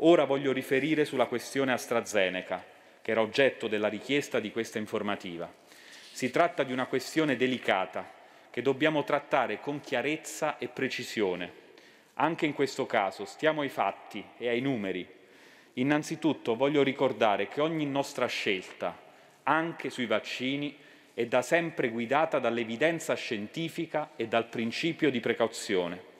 Ora voglio riferire sulla questione AstraZeneca, che era oggetto della richiesta di questa informativa. Si tratta di una questione delicata che dobbiamo trattare con chiarezza e precisione. Anche in questo caso stiamo ai fatti e ai numeri. Innanzitutto voglio ricordare che ogni nostra scelta, anche sui vaccini, è da sempre guidata dall'evidenza scientifica e dal principio di precauzione.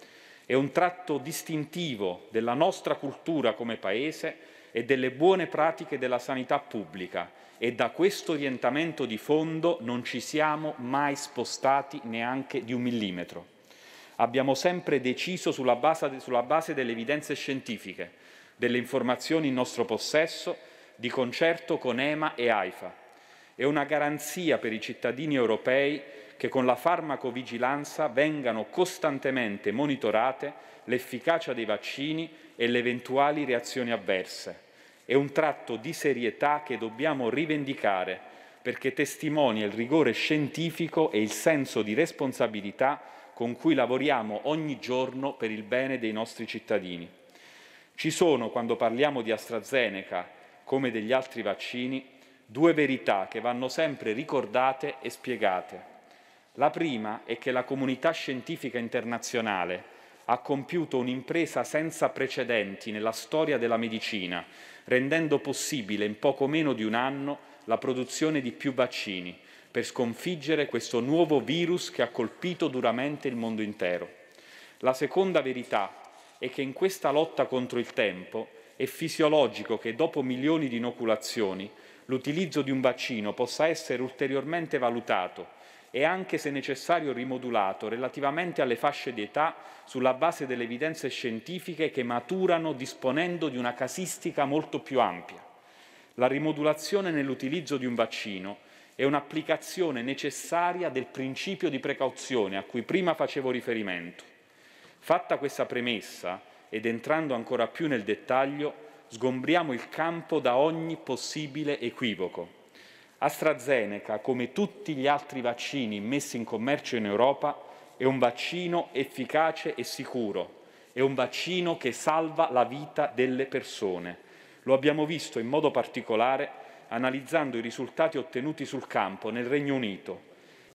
È un tratto distintivo della nostra cultura come Paese e delle buone pratiche della sanità pubblica e da questo orientamento di fondo non ci siamo mai spostati neanche di un millimetro. Abbiamo sempre deciso sulla base, sulla base delle evidenze scientifiche, delle informazioni in nostro possesso, di concerto con EMA e AIFA. È una garanzia per i cittadini europei che con la farmacovigilanza vengano costantemente monitorate l'efficacia dei vaccini e le eventuali reazioni avverse. È un tratto di serietà che dobbiamo rivendicare perché testimonia il rigore scientifico e il senso di responsabilità con cui lavoriamo ogni giorno per il bene dei nostri cittadini. Ci sono, quando parliamo di AstraZeneca, come degli altri vaccini, due verità che vanno sempre ricordate e spiegate. La prima è che la comunità scientifica internazionale ha compiuto un'impresa senza precedenti nella storia della medicina, rendendo possibile in poco meno di un anno la produzione di più vaccini per sconfiggere questo nuovo virus che ha colpito duramente il mondo intero. La seconda verità è che in questa lotta contro il tempo è fisiologico che dopo milioni di inoculazioni l'utilizzo di un vaccino possa essere ulteriormente valutato e anche se necessario rimodulato relativamente alle fasce di età sulla base delle evidenze scientifiche che maturano disponendo di una casistica molto più ampia. La rimodulazione nell'utilizzo di un vaccino è un'applicazione necessaria del principio di precauzione a cui prima facevo riferimento. Fatta questa premessa ed entrando ancora più nel dettaglio, sgombriamo il campo da ogni possibile equivoco. AstraZeneca, come tutti gli altri vaccini messi in commercio in Europa, è un vaccino efficace e sicuro, è un vaccino che salva la vita delle persone. Lo abbiamo visto in modo particolare analizzando i risultati ottenuti sul campo nel Regno Unito,